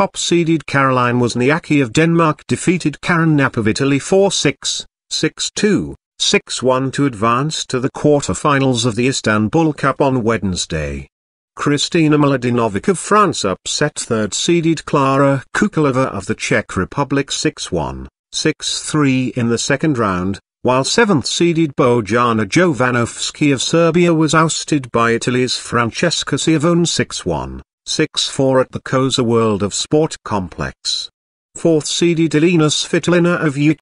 top-seeded Caroline Wozniacki of Denmark defeated Karen Knapp of Italy 4-6, 6-2, 6-1 to advance to the quarter-finals of the Istanbul Cup on Wednesday. Kristina Mladinovic of France upset third-seeded Clara Kukalova of the Czech Republic 6-1, 6-3 in the second round, while seventh-seeded Bojana Jovanovski of Serbia was ousted by Italy's Francesca Sivone 6-1, 6-4 at the Koza World of Sport Complex. 4th CD Delinas Svitolina of Ukraine.